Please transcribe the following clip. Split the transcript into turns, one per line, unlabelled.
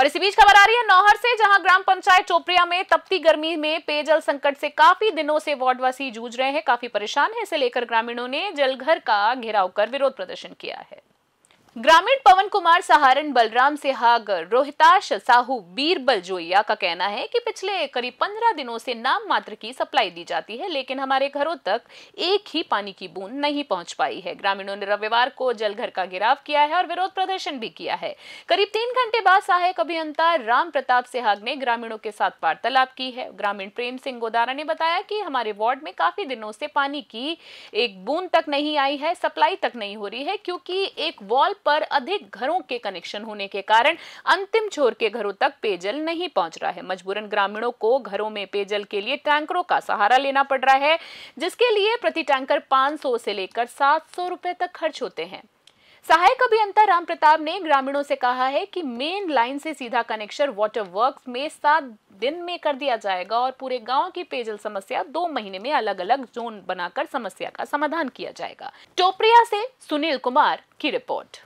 और इसी बीच खबर आ रही है नौहर से जहां ग्राम पंचायत चोपरिया में तपती गर्मी में पेयजल संकट से काफी दिनों से वार्डवासी जूझ रहे हैं काफी परेशान है इसे लेकर ग्रामीणों ने जलघर का घेराव कर विरोध प्रदर्शन किया है ग्रामीण पवन कुमार सहारन बलराम सेहाग रोहिताश साहू बीरबल जोइया का कहना है कि पिछले करीब पंद्रह दिनों से नाम मात्र की सप्लाई दी जाती है लेकिन हमारे घरों तक एक ही पानी की बूंद नहीं पहुंच पाई है ग्रामीणों ने रविवार को जल घर का गिराव किया है और विरोध प्रदर्शन भी किया है करीब तीन घंटे बाद सहायक अभियंता राम प्रताप सिहाग ने ग्रामीणों के साथ वार्तालाप की है ग्रामीण प्रेम सिंह गोदारा ने बताया की हमारे वार्ड में काफी दिनों से पानी की एक बूंद तक नहीं आई है सप्लाई तक नहीं हो रही है क्योंकि एक वॉल पर अधिक घरों के कनेक्शन होने के कारण अंतिम छोर के घरों तक पेयजल नहीं पहुंच रहा है मजबूरन ग्रामीणों को घरों में पेयजल के लिए टैंकरों का सहारा लेना पड़ रहा है जिसके लिए प्रति टैंकर 500 से लेकर 700 रुपए तक खर्च होते हैं सहायक अभियंता राम प्रताप ने ग्रामीणों से कहा है कि मेन लाइन से सीधा कनेक्शन वाटर वर्क्स में सात दिन में कर दिया जाएगा और पूरे गांव की पेयजल समस्या दो महीने में अलग अलग जोन बनाकर समस्या का समाधान किया जाएगा टोपरिया से सुनील कुमार की रिपोर्ट